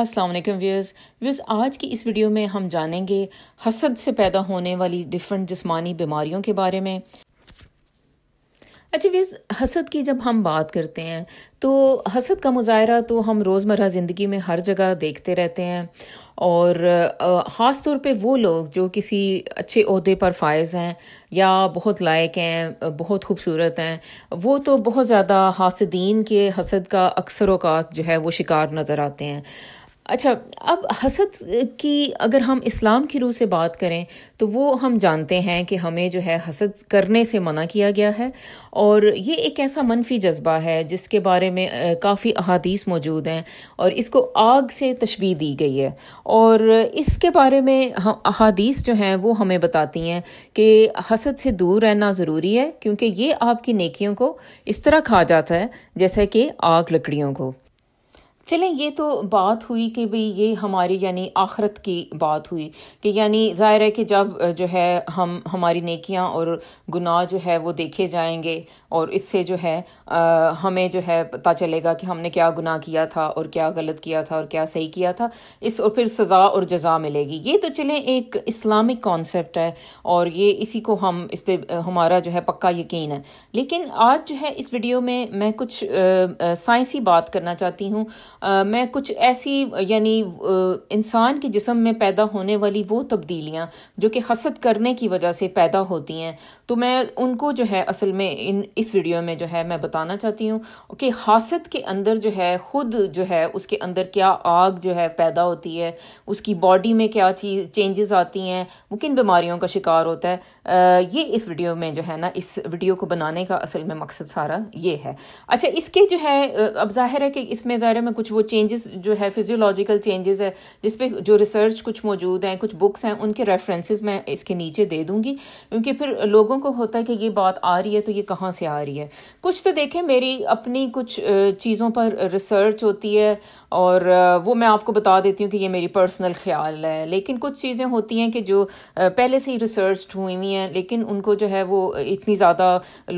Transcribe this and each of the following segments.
अस्सलाम वालेकुम viewers viewers आज की इस वीडियो में हम जानेंगे हसद से पैदा होने वाली डिफरेंट जिस्मानी बीमारियों के बारे में अच्छा व्यूअर्स हसद की जब हम बात करते हैं तो हसद का मुजाहरा तो हम रोज़मर्रा ज़िंदगी में हर जगह देखते रहते हैं और ख़ास तौर पे वो लोग जो किसी अच्छे अहदे पर फायज़ हैं या बहुत लायक हैं बहुत खूबसूरत हैं वो तो बहुत ज़्यादा हासदीन के हसद का अक्सर अवत जो है वो शिकार नज़र आते हैं अच्छा अब हसद की अगर हम इस्लाम की रूह से बात करें तो वो हम जानते हैं कि हमें जो है हसद करने से मना किया गया है और ये एक ऐसा मनफी जज्बा है जिसके बारे में काफ़ी अहादीस मौजूद हैं और इसको आग से तशबी दी गई है और इसके बारे में हम अहादीस जो हैं वो हमें बताती हैं कि हसद से दूर रहना ज़रूरी है क्योंकि ये आपकी नेकियों को इस तरह खा जाता है जैसे कि आग लकड़ियों को चलें ये तो बात हुई कि भाई ये हमारी यानी आखरत की बात हुई कि यानी ज़ाहिर है कि जब जो है हम हमारी नेकियां और गुनाह जो है वो देखे जाएंगे और इससे जो है आ, हमें जो है पता चलेगा कि हमने क्या गुनाह किया था और क्या गलत किया था और क्या सही किया था इस और फिर सज़ा और जजा मिलेगी ये तो चलें एक इस्लामिक कॉन्सेप्ट है और ये इसी को हम इस पर हमारा जो है पक्का यकीन है लेकिन आज जो है इस वीडियो में मैं कुछ साइंसी बात करना चाहती हूँ मैं कुछ ऐसी यानी इंसान के जिसम में पैदा होने वाली वो तब्दीलियाँ जो कि हसद करने की वजह से पैदा होती हैं तो मैं उनको जो है असल में इन इस वीडियो में जो है मैं बताना चाहती हूँ कि हसद के अंदर जो है खुद जो है उसके अंदर क्या आग जो है पैदा होती है उसकी बॉडी में क्या चीज़ चेंजेस आती हैं वो किन बीमारियों का शिकार होता है आ, ये इस वीडियो में जो है ना इस वीडियो को बनाने का असल में मकसद सारा ये है अच्छा इसके जो है अब जाहिर है कि इसमें ज़ाहिर में कुछ कुछ वो चेंजेस जो है फिजियोलॉजिकल चेंजेस है जिसपे जो रिसर्च कुछ मौजूद हैं कुछ बुक्स हैं उनके रेफरेंसेस मैं इसके नीचे दे दूंगी क्योंकि फिर लोगों को होता है कि ये बात आ रही है तो ये कहाँ से आ रही है कुछ तो देखें मेरी अपनी कुछ चीज़ों पर रिसर्च होती है और वो मैं आपको बता देती हूँ कि ये मेरी पर्सनल ख्याल है लेकिन कुछ चीज़ें होती हैं कि जो पहले से ही रिसर्च हुई हुई हैं लेकिन उनको जो है वो इतनी ज़्यादा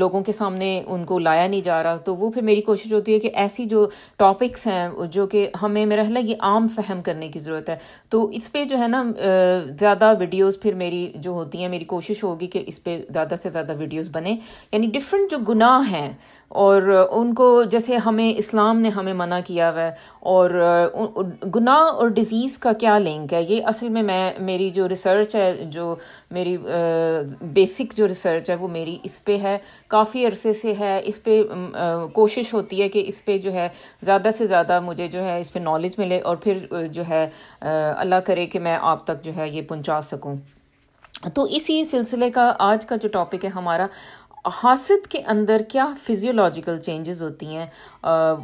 लोगों के सामने उनको लाया नहीं जा रहा तो वो फिर मेरी कोशिश होती है कि ऐसी जो टॉपिक्स हैं जो कि हमें मेरा ख्याल है ये आम फहम करने की ज़रूरत है तो इस पर जो है ना ज़्यादा वीडियोस फिर मेरी जो होती हैं मेरी कोशिश होगी कि इस पर ज़्यादा से ज़्यादा वीडियोस बने यानी डिफरेंट जो गुनाह हैं और उनको जैसे हमें इस्लाम ने हमें मना किया हुआ और गुनाह और डिज़ीज़ का क्या लिंक है ये असल में मैं मेरी जो रिसर्च है जो मेरी बेसिक जो रिसर्च है वो मेरी इस पर है काफ़ी अरसे से है इस पर कोशिश होती है कि इस पर जो है ज़्यादा से ज़्यादा मुझे जो है इस पर नॉलेज मिले और फिर जो है अल्लाह करे कि मैं आप तक जो है ये पहुँचा सकूँ तो इसी सिलसिले का आज का जो टॉपिक है हमारा हासिद के अंदर क्या फिजियोलॉजिकल चेंजेस होती हैं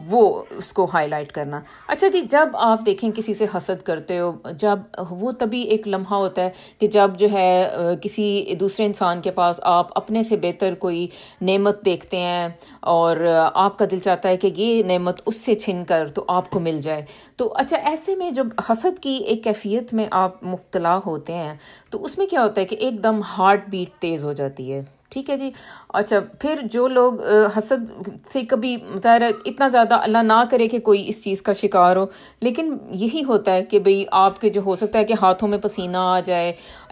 वो उसको हाईलाइट करना अच्छा जी जब आप देखें किसी से हसद करते हो जब वो तभी एक लम्हा होता है कि जब जो है किसी दूसरे इंसान के पास आप अपने से बेहतर कोई नेमत देखते हैं और आपका दिल चाहता है कि ये नेमत उससे छिन कर तो आपको मिल जाए तो अच्छा ऐसे में जब हसद की एक कैफियत में आप मुबतला होते हैं तो उसमें क्या होता है कि एकदम हार्ट बीट तेज़ हो जाती है ठीक है जी अच्छा फिर जो लोग हसद से कभी मतलब इतना ज़्यादा अल्लाह ना करे कि कोई इस चीज़ का शिकार हो लेकिन यही होता है कि भाई आपके जो हो सकता है कि हाथों में पसीना आ जाए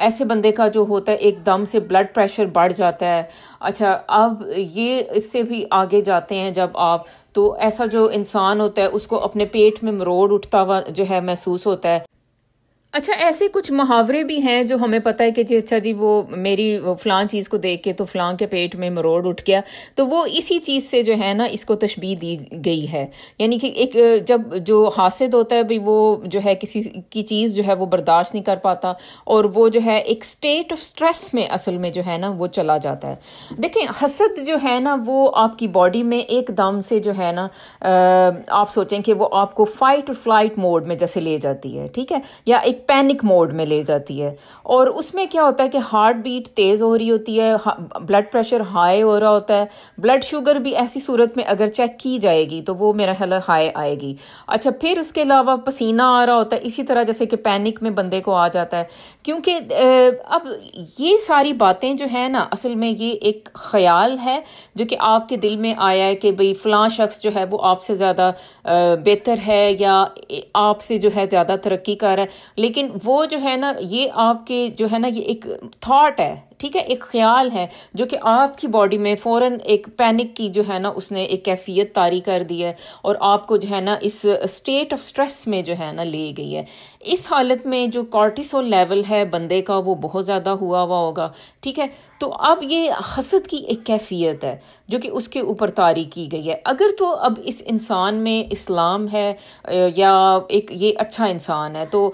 ऐसे बंदे का जो होता है एकदम से ब्लड प्रेशर बढ़ जाता है अच्छा अब ये इससे भी आगे जाते हैं जब आप तो ऐसा जो इंसान होता है उसको अपने पेट में मरोड़ उठता हुआ जो है महसूस होता है अच्छा ऐसे कुछ मुहावरे भी हैं जो हमें पता है कि जी अच्छा जी वो मेरी फ़लाँ चीज़ को देख के तो फ़लाँ के पेट में मरोड़ उठ गया तो वो इसी चीज़ से जो है ना इसको तशबी दी गई है यानी कि एक जब जो हासिद होता है भाई वो जो है किसी की चीज़ जो है वो बर्दाश्त नहीं कर पाता और वो जो है एक स्टेट ऑफ स्ट्रेस में असल में जो है ना वो चला जाता है देखें हसद जो है ना वो आपकी बॉडी में एकदम से जो है ना आप सोचें कि वो आपको फ़ाइट और फ्लाइट मोड में जैसे ले जाती है ठीक है या एक पैनिक मोड में ले जाती है और उसमें क्या होता है कि हार्ट बीट तेज़ हो रही होती है ब्लड प्रेशर हाई हो रहा होता है ब्लड शुगर भी ऐसी सूरत में अगर चेक की जाएगी तो वो मेरा ख्याल हाई आएगी अच्छा फिर उसके अलावा पसीना आ रहा होता है इसी तरह जैसे कि पैनिक में बंदे को आ जाता है क्योंकि अब ये सारी बातें जो है ना असल में ये एक ख्याल है जो कि आपके दिल में आया है कि भाई फलां शख्स जो है वो आपसे ज़्यादा बेहतर है या आपसे जो है ज़्यादा तरक्की कर रहा है लेकिन वो जो है ना ये आपके जो है ना ये एक थाट है ठीक है एक ख्याल है जो कि आपकी बॉडी में फ़ौर एक पैनिक की जो है ना उसने एक कैफियत तारी कर दी है और आपको जो है ना इस स्टेट ऑफ स्ट्रेस में जो है ना ले गई है इस हालत में जो कॉर्टिसोल लेवल है बंदे का वो बहुत ज़्यादा हुआ हुआ होगा ठीक है तो अब ये हसद की एक कैफियत है जो कि उसके ऊपर तारी की गई है अगर तो अब इस इंसान में इस्लाम है या एक ये अच्छा इंसान है तो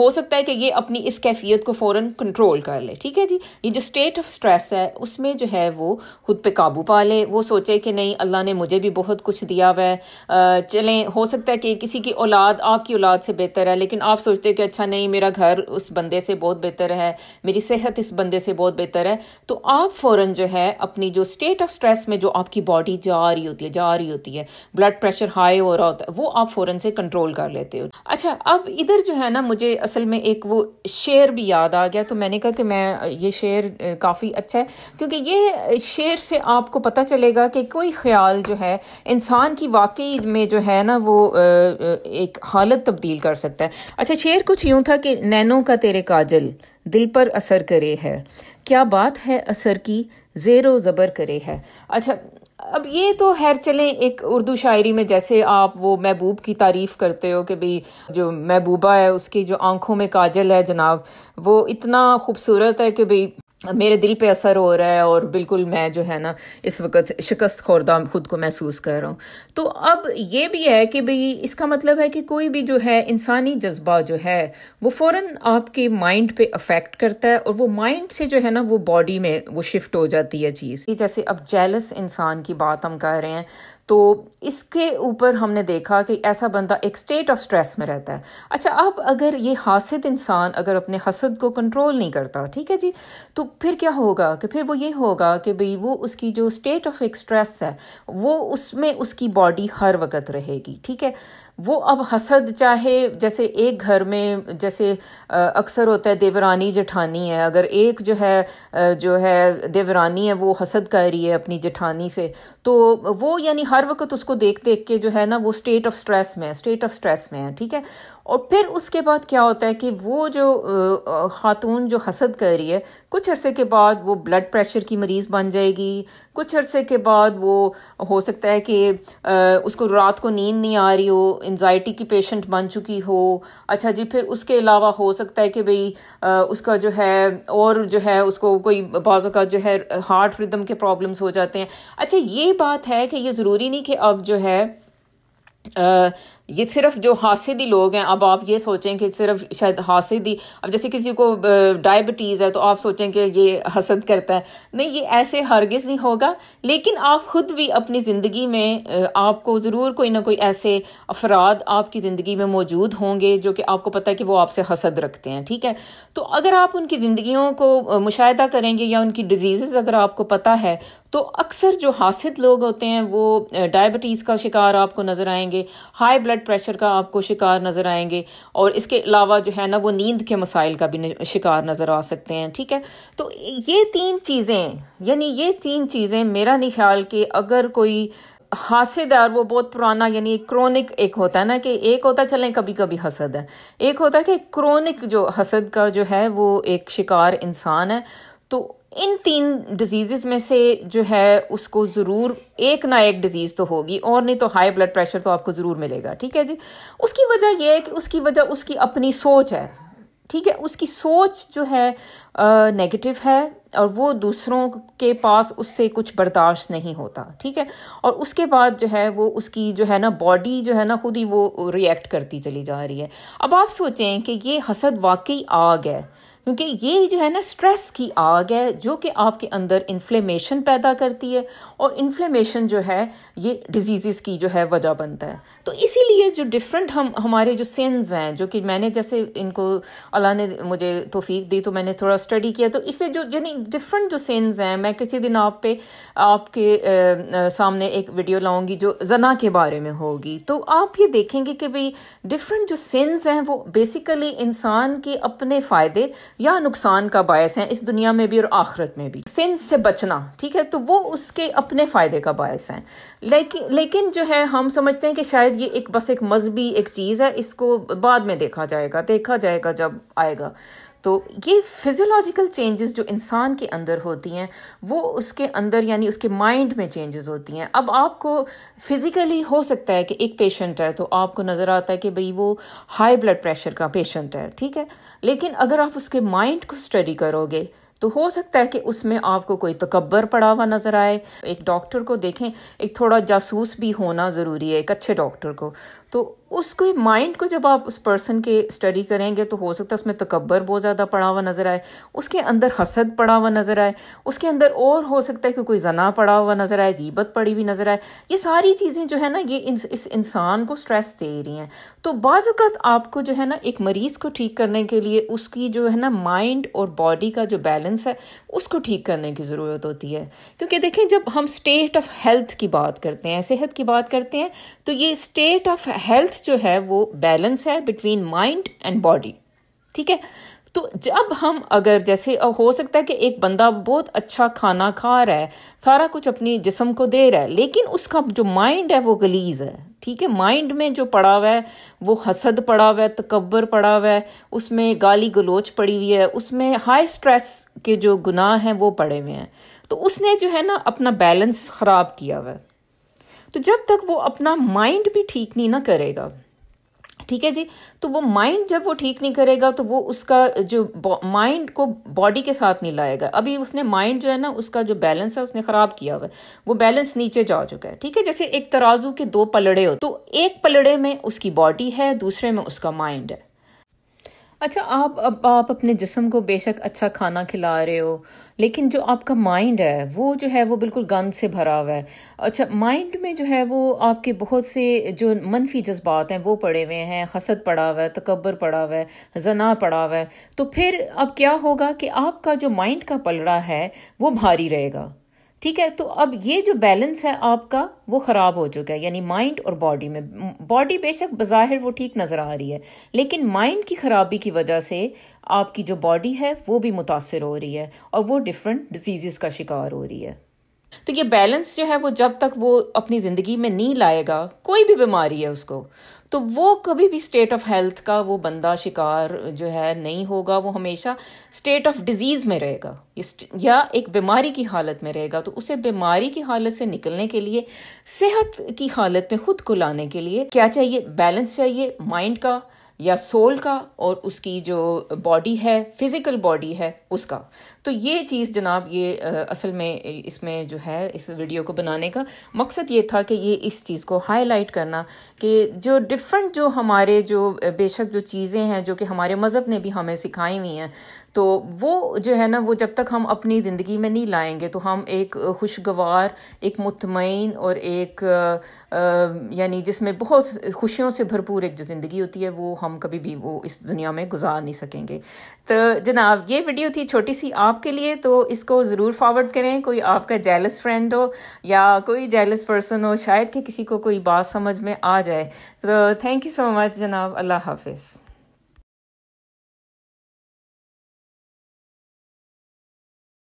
हो सकता है कि ये अपनी इस कैफियत को फ़ौर कंट्रोल कर ले ठीक है जी ये जो स्टेट ऑफ स्ट्रेस है उसमें जो है वो खुद पे काबू पा ले वो सोचे कि नहीं अल्लाह ने मुझे भी बहुत कुछ दिया हुआ है चलें हो सकता है कि किसी की औलाद आपकी औलाद से बेहतर है लेकिन आप सोचते हो कि अच्छा नहीं मेरा घर उस बंदे से बहुत बेहतर है मेरी सेहत इस बंदे से बहुत बेहतर है तो आप फ़ौरन जो है अपनी जो स्टेट ऑफ स्ट्रेस में जो आपकी बॉडी जा रही होती है जा रही होती है ब्लड प्रेशर हाई हो रहा होता है वो आप फ़ौरन से कंट्रोल कर लेते हो अच्छा अब इधर जो है ना मुझे असल में एक वो शेर भी याद आ गया तो मैंने कहा कि मैं ये शेर काफ़ी अच्छा है क्योंकि ये शेर से आपको पता चलेगा कि कोई ख्याल जो है इंसान की वाकई में जो है ना वो एक हालत तब्दील कर सकता है अच्छा शेर कुछ यूँ था कि नैनों का तेरे काजल दिल पर असर करे है क्या बात है असर की ज़ेरो ज़बर करे है अच्छा अब ये तो हैर चलें एक उर्दू शायरी में जैसे आप वो महबूब की तारीफ़ करते हो कि भाई जो महबूबा है उसकी जो आंखों में काजल है जनाब वो इतना खूबसूरत है कि भाई मेरे दिल पे असर हो रहा है और बिल्कुल मैं जो है ना इस वक्त शिकस्त खोरदा खुद को महसूस कर रहा हूँ तो अब ये भी है कि भाई इसका मतलब है कि कोई भी जो है इंसानी जज्बा जो है वो फ़ौर आपके माइंड पे अफेक्ट करता है और वो माइंड से जो है ना वो बॉडी में वो शिफ्ट हो जाती है चीज़ जैसे अब जेलस इंसान की बात हम कर रहे हैं तो इसके ऊपर हमने देखा कि ऐसा बंदा एक स्टेट ऑफ स्ट्रेस में रहता है अच्छा अब अगर ये हासिद इंसान अगर अपने हसद को कंट्रोल नहीं करता ठीक है जी तो फिर क्या होगा कि फिर वो ये होगा कि भाई वो उसकी जो स्टेट ऑफ एक स्ट्रेस है वो उसमें उसकी बॉडी हर वक्त रहेगी ठीक है वो अब हसद चाहे जैसे एक घर में जैसे अक्सर होता है देवरानी जठानी है अगर एक जो है जो है देवरानी है वो हसद कर रही है अपनी जठानी से तो वो यानी हर वक्त उसको देख देख के जो है ना वो स्टेट ऑफ स्ट्रेस में है स्टेट ऑफ स्ट्रेस में है ठीक है और फिर उसके बाद क्या होता है कि वो जो खातून जो हसद कर रही है कुछ अरसे के बाद वो ब्लड प्रेशर की मरीज़ बन जाएगी कुछ अरसे के बाद वो हो सकता है कि उसको रात को नींद नहीं आ रही हो एनजाइटी की पेशेंट बन चुकी हो अच्छा जी फिर उसके अलावा हो सकता है कि भाई उसका जो है और जो है उसको कोई बाज़ का जो है हार्ट रिदम के प्रॉब्लम्स हो जाते हैं अच्छा ये बात है कि ये ज़रूरी जरूरी नहीं कि अब जो है ये सिर्फ जो हासिदी लोग हैं अब आप ये सोचें कि सिर्फ शायद हासिदी अब जैसे किसी को डायबिटीज़ है तो आप सोचें कि ये हसद करता है नहीं ये ऐसे हरगिज़ नहीं होगा लेकिन आप ख़ुद भी अपनी ज़िंदगी में आपको ज़रूर कोई ना कोई ऐसे अफराद आपकी ज़िंदगी में मौजूद होंगे जो कि आपको पता है कि वो आपसे हसद रखते हैं ठीक है तो अगर आप उनकी ज़िंदगी को मुशाह करेंगे या उनकी डिजीज़ अगर आपको पता है तो अक्सर जो हासिद लोग होते हैं वो डायबिटीज़ का शिकार आपको नज़र आएंगे हाई ब्लड ब्लड प्रेशर का आपको शिकार नज़र आएंगे और इसके अलावा जो है ना वो नींद के मसाइल का भी शिकार नज़र आ सकते हैं ठीक है तो ये तीन चीज़ें यानी ये तीन चीज़ें मेरा नहीं ख्याल कि अगर कोई हासेदार वो बहुत पुराना यानी क्रोनिक एक होता है ना कि एक होता चलें कभी कभी हसद है एक होता है कि क्रोनिक जो हसद का जो है वो एक शिकार इंसान है तो इन तीन डिजीज़ में से जो है उसको ज़रूर एक ना एक डिज़ीज़ तो होगी और नहीं तो हाई ब्लड प्रेशर तो आपको ज़रूर मिलेगा ठीक है जी उसकी वजह यह है कि उसकी वजह उसकी अपनी सोच है ठीक है उसकी सोच जो है नेगेटिव है और वो दूसरों के पास उससे कुछ बर्दाश्त नहीं होता ठीक है और उसके बाद जो है वो उसकी जो है ना बॉडी जो है ना खुद ही वो रिएक्ट करती चली जा रही है अब आप सोचें कि ये हसद वाकई आग है क्योंकि ये जो है ना स्ट्रेस की आग है जो कि आपके अंदर इन्फ्लेमेशन पैदा करती है और इन्फ्लेमेशन जो है ये डिजीज़ की जो है वजह बनता है तो इसीलिए जो डिफरेंट हम हमारे जो सेंस हैं जो कि मैंने जैसे इनको अल्लाह ने मुझे तोफ़ी दी तो मैंने थोड़ा स्टडी किया तो इससे जो यानी डिफरेंट जो सेंस हैं मैं किसी दिन आप पे आपके सामने एक वीडियो लाऊंगी जो जना के बारे में होगी तो आप ये देखेंगे कि भाई डिफरेंट जो सेंस हैं वो बेसिकली इंसान के अपने फ़ायदे या नुकसान का बायस हैं इस दुनिया में भी और आखिरत में भी सेंस से बचना ठीक है तो वो उसके अपने फ़ायदे का बायस हैं लेकिन लेकिन जो है हम समझते हैं कि शायद ये एक बस एक मजहबी एक चीज़ है इसको बाद में देखा जाएगा देखा जाएगा जब आएगा तो ये फिजियोलॉजिकल चेंजेस जो इंसान के अंदर होती हैं वो उसके अंदर यानी उसके माइंड में चेंजेस होती हैं अब आपको फिज़िकली हो सकता है कि एक पेशेंट है तो आपको नज़र आता है कि भाई वो हाई ब्लड प्रेशर का पेशेंट है ठीक है लेकिन अगर आप उसके माइंड को स्टडी करोगे तो हो सकता है कि उसमें आपको कोई तकबर पड़ा हुआ नज़र आए एक डॉक्टर को देखें एक थोड़ा जासूस भी होना ज़रूरी है एक अच्छे डॉक्टर को तो उसके माइंड को जब आप उस पर्सन के स्टडी करेंगे तो हो सकता है उसमें तकबर बहुत ज़्यादा पड़ा हुआ नज़र आए उसके अंदर हसद पड़ा हुआ नज़र आए उसके अंदर और हो सकता है कि कोई जना पड़ा हुआ नज़र आए गीबत पड़ी हुई नज़र आए ये सारी चीज़ें जो है ना ये इस, इस इंसान को स्ट्रेस दे रही हैं तो बाज़त आपको जो है ना एक मरीज़ को ठीक करने के लिए उसकी जो है ना माइंड और बॉडी का जो बैलेंस है उसको ठीक करने की ज़रूरत होती है क्योंकि देखें जब हम स्टेट ऑफ हेल्थ की बात करते हैं सेहत की बात करते हैं तो ये स्टेट ऑफ हेल्थ जो है वो बैलेंस है बिटवीन माइंड एंड बॉडी ठीक है तो जब हम अगर जैसे हो सकता है कि एक बंदा बहुत अच्छा खाना खा रहा है सारा कुछ अपने जिसम को दे रहा है लेकिन उसका जो माइंड है वो गलीज है ठीक है माइंड में जो पड़ा हुआ है वो हसद पड़ा हुआ है तकबर पड़ा हुआ है उसमें गाली गलोच पड़ी हुई है उसमें हाई स्ट्रेस के जो गुनाह हैं वो पड़े हुए हैं तो उसने जो है ना अपना बैलेंस ख़राब किया हुआ है तो जब तक वो अपना माइंड भी ठीक नहीं ना करेगा ठीक है जी तो वो माइंड जब वो ठीक नहीं करेगा तो वो उसका जो माइंड को बॉडी के साथ नहीं लाएगा अभी उसने माइंड जो है ना उसका जो बैलेंस है उसने खराब किया हुआ है वो बैलेंस नीचे जा चुका है ठीक है जैसे एक तराजू के दो पलड़े हो तो एक पलड़े में उसकी बॉडी है दूसरे में उसका माइंड है अच्छा आप अब आप अपने जिसम को बेशक अच्छा खाना खिला रहे हो लेकिन जो आपका माइंड है वो जो है वो बिल्कुल गंद से भरा हुआ है अच्छा माइंड में जो है वो आपके बहुत से जो मनफी जज्बात हैं वो पड़े हुए हैं हसद पड़ा हुआ है तकबर पड़ा हुआ है जना पड़ा हुआ है तो फिर अब क्या होगा कि आपका जो माइंड का पलड़ा है वो भारी रहेगा ठीक है तो अब ये जो बैलेंस है आपका वो ख़राब हो चुका है यानी माइंड और बॉडी में बॉडी बेशक बाहिर वो ठीक नज़र आ रही है लेकिन माइंड की ख़राबी की वजह से आपकी जो बॉडी है वो भी मुतासर हो रही है और वो डिफरेंट डिजीज़ का शिकार हो रही है तो ये बैलेंस जो है वो जब तक वो अपनी ज़िंदगी में नहीं लाएगा कोई भी बीमारी है उसको तो वो कभी भी स्टेट ऑफ हेल्थ का वो बंदा शिकार जो है नहीं होगा वो हमेशा स्टेट ऑफ डिजीज़ में रहेगा या एक बीमारी की हालत में रहेगा तो उसे बीमारी की हालत से निकलने के लिए सेहत की हालत में खुद को लाने के लिए क्या चाहिए बैलेंस चाहिए माइंड का या सोल का और उसकी जो बॉडी है फिज़िकल बॉडी है उसका तो ये चीज़ जनाब ये असल में इसमें जो है इस वीडियो को बनाने का मकसद ये था कि ये इस चीज़ को हाईलाइट करना कि जो डिफरेंट जो हमारे जो बेशक जो चीज़ें हैं जो कि हमारे मज़हब ने भी हमें सिखाई हुई हैं तो वो जो है ना वो जब तक हम अपनी ज़िंदगी में नहीं लाएंगे तो हम एक खुशगवार एक मुतमिन और एक यानी जिसमें बहुत खुशियों से भरपूर एक जो ज़िंदगी होती है वो हम कभी भी वो इस दुनिया में गुजार नहीं सकेंगे तो जनाब ये वीडियो थी छोटी सी आपके लिए तो इसको ज़रूर फॉरवर्ड करें कोई आपका जेलस फ्रेंड हो या कोई जेलस पर्सन हो शायद कि किसी को कोई बात समझ में आ जाए तो थैंक यू सो मच जनाब अल्लाह हाफिज़